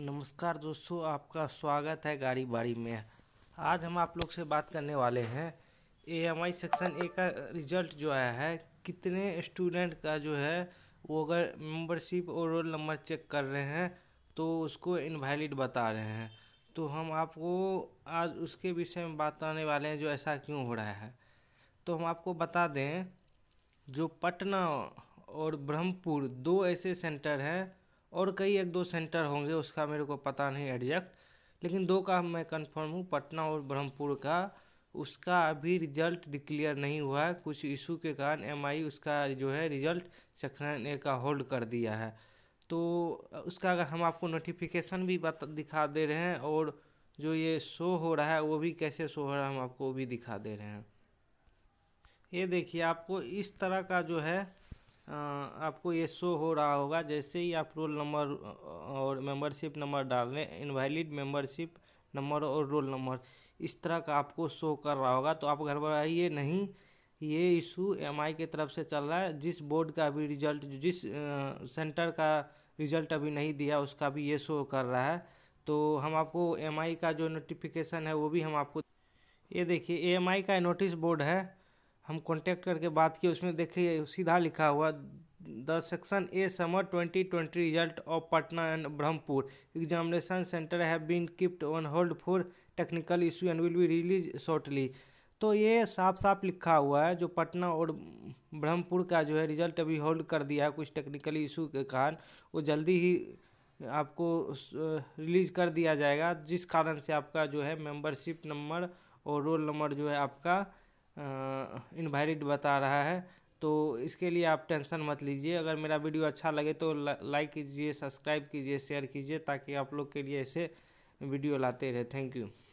नमस्कार दोस्तों आपका स्वागत है गाड़ी बाड़ी में आज हम आप लोग से बात करने वाले हैं A M I section A का रिजल्ट जो आया है कितने स्टूडेंट का जो है वो अगर मेंबरशिप और रोल नंबर चेक कर रहे हैं तो उसको इनवैलिड बता रहे हैं तो हम आपको आज उसके विषय में बताने वाले हैं जो ऐसा क्यों हो रहा है तो हम आपको बता दें जो पटना और ब्रह्मपुर दो ऐसे सेंटर हैं और कई एक दो सेंटर होंगे उसका मेरे को पता नहीं एग्जैक्ट लेकिन दो का मैं कंफर्म हूँ पटना और ब्रह्मपुर का उसका अभी रिजल्ट डिक्लेयर नहीं हुआ है कुछ इशू के कारण एम उसका जो है रिजल्ट सेक्शन ए का होल्ड कर दिया है तो उसका अगर हम आपको नोटिफिकेशन भी बता दिखा दे रहे हैं और जो ये शो हो रहा है वो भी कैसे शो हो रहा है हम आपको वो भी दिखा दे रहे हैं ये देखिए आपको इस तरह का जो है आपको ये शो हो रहा होगा जैसे ही आप रोल नंबर और मेंबरशिप नंबर डाल लें इनवैलिड मेंबरशिप नंबर और रोल नंबर इस तरह का आपको शो कर रहा होगा तो आप घबराइए नहीं ये इशू एम आई की तरफ से चल रहा है जिस बोर्ड का अभी रिजल्ट जिस सेंटर का रिजल्ट अभी नहीं दिया उसका भी ये शो कर रहा है तो हम आपको एम आई का जो नोटिफिकेशन है वो भी हम आपको ये देखिए ए एम आई का नोटिस बोर्ड है हम कांटेक्ट करके बात किए उसमें देखिए सीधा लिखा हुआ the section A summer twenty twenty result of Patna and Brahmapur examination centre have been kept on hold for technical issue and will be release shortly तो ये साफ साफ लिखा हुआ है जो पटना और ब्रह्मपुर का जो है रिजल्ट अभी होल्ड कर दिया है कुछ टेक्निकली इशू के कारण वो जल्दी ही आपको रिलीज कर दिया जाएगा जिस कारण से आपका जो है मेंबरशिप नंबर और रोल नंबर जो है आपका इन्वाइट बता रहा है तो इसके लिए आप टेंशन मत लीजिए अगर मेरा वीडियो अच्छा लगे तो लाइक कीजिए सब्सक्राइब कीजिए शेयर कीजिए ताकि आप लोग के लिए ऐसे वीडियो लाते रहे थैंक यू